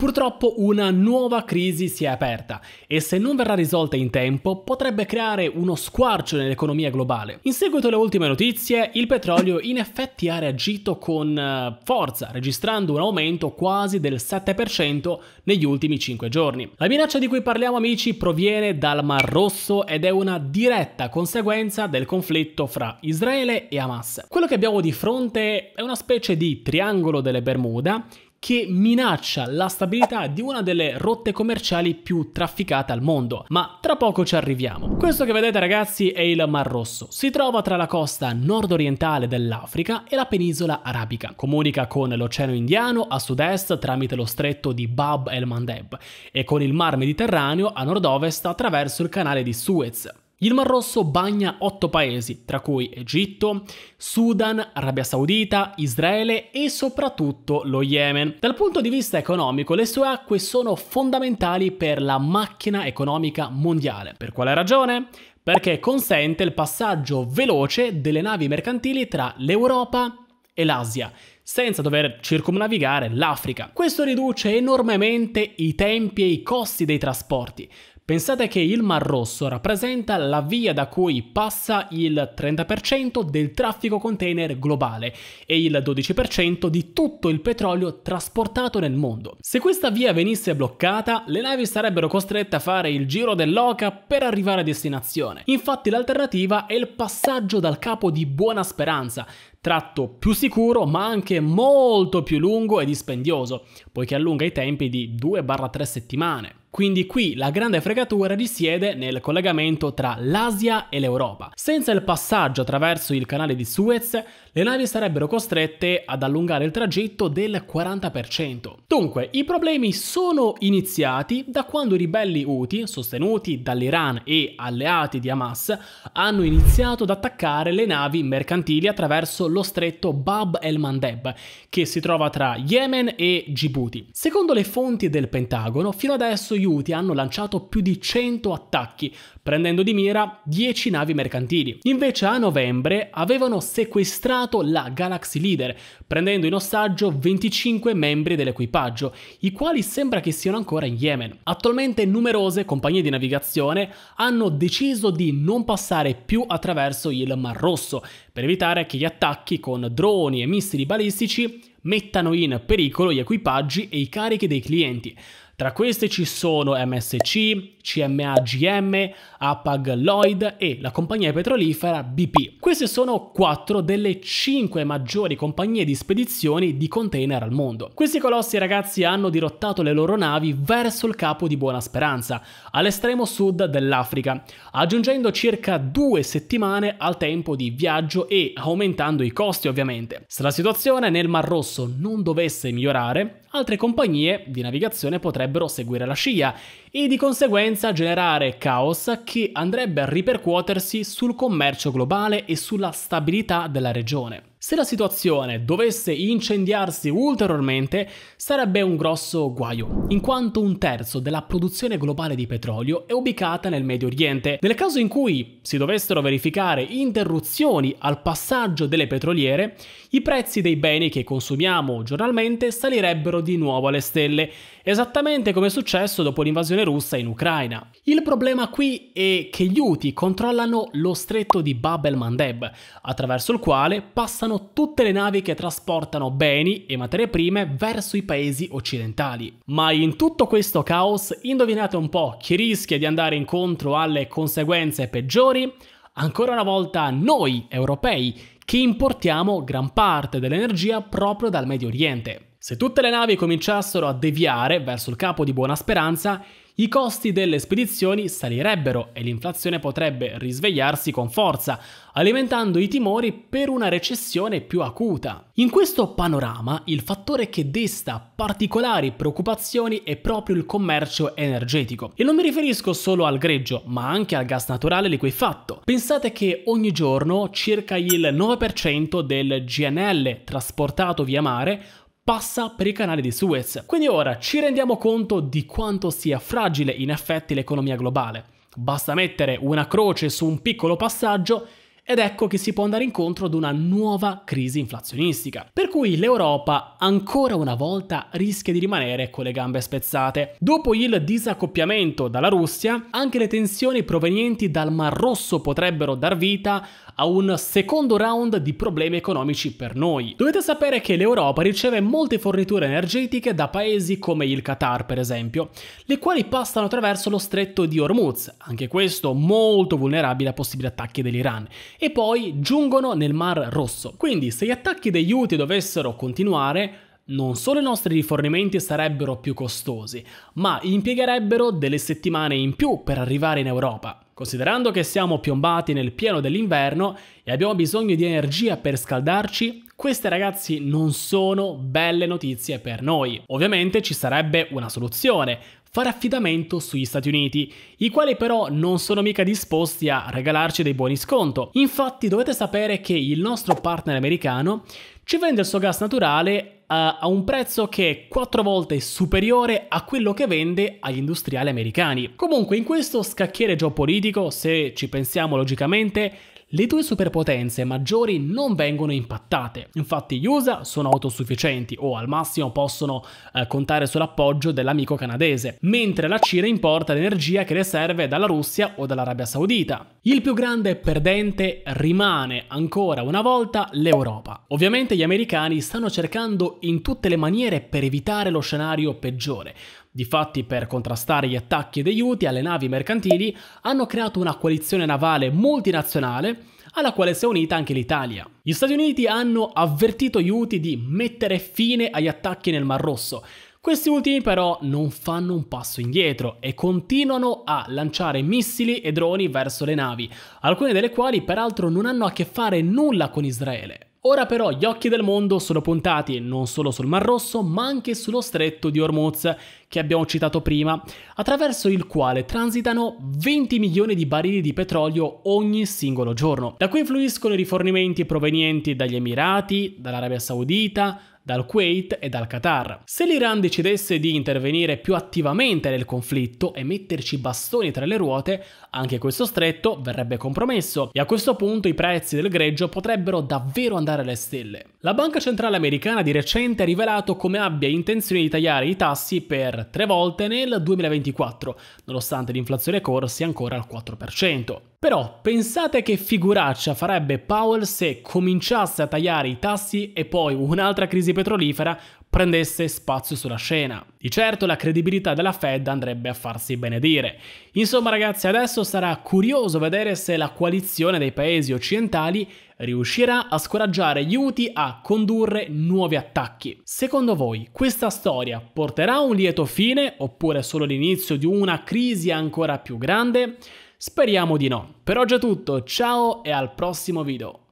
Purtroppo una nuova crisi si è aperta e se non verrà risolta in tempo potrebbe creare uno squarcio nell'economia globale. In seguito alle ultime notizie, il petrolio in effetti ha reagito con eh, forza, registrando un aumento quasi del 7% negli ultimi 5 giorni. La minaccia di cui parliamo amici proviene dal Mar Rosso ed è una diretta conseguenza del conflitto fra Israele e Hamas. Quello che abbiamo di fronte è una specie di triangolo delle Bermuda che minaccia la stabilità di una delle rotte commerciali più trafficate al mondo, ma tra poco ci arriviamo. Questo che vedete ragazzi è il Mar Rosso, si trova tra la costa nord-orientale dell'Africa e la penisola arabica, comunica con l'Oceano Indiano a sud-est tramite lo stretto di Bab el-Mandeb e con il Mar Mediterraneo a nord-ovest attraverso il canale di Suez. Il Mar Rosso bagna otto paesi, tra cui Egitto, Sudan, Arabia Saudita, Israele e soprattutto lo Yemen. Dal punto di vista economico, le sue acque sono fondamentali per la macchina economica mondiale. Per quale ragione? Perché consente il passaggio veloce delle navi mercantili tra l'Europa e l'Asia, senza dover circumnavigare l'Africa. Questo riduce enormemente i tempi e i costi dei trasporti, Pensate che il Mar Rosso rappresenta la via da cui passa il 30% del traffico container globale e il 12% di tutto il petrolio trasportato nel mondo. Se questa via venisse bloccata, le navi sarebbero costrette a fare il giro dell'Oca per arrivare a destinazione. Infatti l'alternativa è il passaggio dal capo di Buona Speranza, tratto più sicuro ma anche molto più lungo e dispendioso, poiché allunga i tempi di 2-3 settimane. Quindi qui la grande fregatura risiede nel collegamento tra l'Asia e l'Europa. Senza il passaggio attraverso il canale di Suez, le navi sarebbero costrette ad allungare il tragitto del 40%. Dunque, i problemi sono iniziati da quando i ribelli Houthi, sostenuti dall'Iran e alleati di Hamas, hanno iniziato ad attaccare le navi mercantili attraverso lo stretto Bab el-Mandeb, che si trova tra Yemen e Djibouti. Secondo le fonti del Pentagono, fino adesso gli Houthi hanno lanciato più di 100 attacchi, prendendo di mira 10 navi mercantili. Invece a novembre avevano sequestrato la Galaxy Leader, prendendo in ostaggio 25 membri dell'equipaggio, i quali sembra che siano ancora in Yemen. Attualmente numerose compagnie di navigazione hanno deciso di non passare più attraverso il Mar Rosso, per evitare che gli attacchi con droni e missili balistici mettano in pericolo gli equipaggi e i carichi dei clienti. Tra queste ci sono MSC, CMAGM, APAG Lloyd e la compagnia petrolifera BP. Queste sono quattro delle cinque maggiori compagnie di spedizioni di container al mondo. Questi colossi ragazzi hanno dirottato le loro navi verso il capo di Buona Speranza, all'estremo sud dell'Africa, aggiungendo circa due settimane al tempo di viaggio e aumentando i costi ovviamente. Se la situazione nel Mar Rosso non dovesse migliorare, Altre compagnie di navigazione potrebbero seguire la scia e di conseguenza generare caos che andrebbe a ripercuotersi sul commercio globale e sulla stabilità della regione. Se la situazione dovesse incendiarsi ulteriormente, sarebbe un grosso guaio, in quanto un terzo della produzione globale di petrolio è ubicata nel Medio Oriente. Nel caso in cui si dovessero verificare interruzioni al passaggio delle petroliere, i prezzi dei beni che consumiamo giornalmente salirebbero di nuovo alle stelle esattamente come è successo dopo l'invasione russa in Ucraina. Il problema qui è che gli Houthi controllano lo stretto di Bab el-Mandeb, attraverso il quale passano tutte le navi che trasportano beni e materie prime verso i paesi occidentali. Ma in tutto questo caos, indovinate un po' chi rischia di andare incontro alle conseguenze peggiori? Ancora una volta noi, europei, che importiamo gran parte dell'energia proprio dal Medio Oriente. Se tutte le navi cominciassero a deviare verso il capo di Buona Speranza, i costi delle spedizioni salirebbero e l'inflazione potrebbe risvegliarsi con forza, alimentando i timori per una recessione più acuta. In questo panorama, il fattore che desta particolari preoccupazioni è proprio il commercio energetico. E non mi riferisco solo al greggio, ma anche al gas naturale liquefatto. Pensate che ogni giorno circa il 9% del GNL trasportato via mare passa per il canale di Suez. Quindi ora ci rendiamo conto di quanto sia fragile in effetti l'economia globale. Basta mettere una croce su un piccolo passaggio ed ecco che si può andare incontro ad una nuova crisi inflazionistica, per cui l'Europa ancora una volta rischia di rimanere con le gambe spezzate. Dopo il disaccoppiamento dalla Russia, anche le tensioni provenienti dal Mar Rosso potrebbero dar vita a un secondo round di problemi economici per noi. Dovete sapere che l'Europa riceve molte forniture energetiche da paesi come il Qatar, per esempio, le quali passano attraverso lo stretto di Hormuz, anche questo molto vulnerabile a possibili attacchi dell'Iran, e poi giungono nel Mar Rosso. Quindi se gli attacchi degli Houthi dovessero continuare, non solo i nostri rifornimenti sarebbero più costosi, ma impiegherebbero delle settimane in più per arrivare in Europa. Considerando che siamo piombati nel pieno dell'inverno e abbiamo bisogno di energia per scaldarci, queste ragazzi non sono belle notizie per noi. Ovviamente ci sarebbe una soluzione, fare affidamento sugli Stati Uniti, i quali però non sono mica disposti a regalarci dei buoni sconto. Infatti dovete sapere che il nostro partner americano ci vende il suo gas naturale eh, a un prezzo che è 4 volte superiore a quello che vende agli industriali americani. Comunque in questo scacchiere geopolitico, se ci pensiamo logicamente, le due superpotenze maggiori non vengono impattate, infatti gli USA sono autosufficienti o al massimo possono eh, contare sull'appoggio dell'amico canadese, mentre la Cina importa l'energia che le serve dalla Russia o dall'Arabia Saudita. Il più grande perdente rimane ancora una volta l'Europa. Ovviamente gli americani stanno cercando in tutte le maniere per evitare lo scenario peggiore, Difatti, per contrastare gli attacchi degli UTI alle navi mercantili, hanno creato una coalizione navale multinazionale alla quale si è unita anche l'Italia. Gli Stati Uniti hanno avvertito gli Houthi di mettere fine agli attacchi nel Mar Rosso, questi ultimi però non fanno un passo indietro e continuano a lanciare missili e droni verso le navi, alcune delle quali peraltro non hanno a che fare nulla con Israele. Ora però gli occhi del mondo sono puntati non solo sul Mar Rosso, ma anche sullo stretto di Hormuz, che abbiamo citato prima, attraverso il quale transitano 20 milioni di barili di petrolio ogni singolo giorno. Da qui influiscono i rifornimenti provenienti dagli Emirati, dall'Arabia Saudita, dal Kuwait e dal Qatar. Se l'Iran decidesse di intervenire più attivamente nel conflitto e metterci bastoni tra le ruote, anche questo stretto verrebbe compromesso e a questo punto i prezzi del greggio potrebbero davvero andare alle stelle. La Banca Centrale Americana di recente ha rivelato come abbia intenzione di tagliare i tassi per tre volte nel 2024, nonostante l'inflazione corsi ancora al 4%. Però pensate che figuraccia farebbe Powell se cominciasse a tagliare i tassi e poi un'altra crisi petrolifera prendesse spazio sulla scena. Di certo la credibilità della Fed andrebbe a farsi benedire. Insomma ragazzi adesso sarà curioso vedere se la coalizione dei paesi occidentali riuscirà a scoraggiare gli UTI a condurre nuovi attacchi. Secondo voi questa storia porterà un lieto fine oppure solo l'inizio di una crisi ancora più grande? Speriamo di no. Per oggi è tutto, ciao e al prossimo video.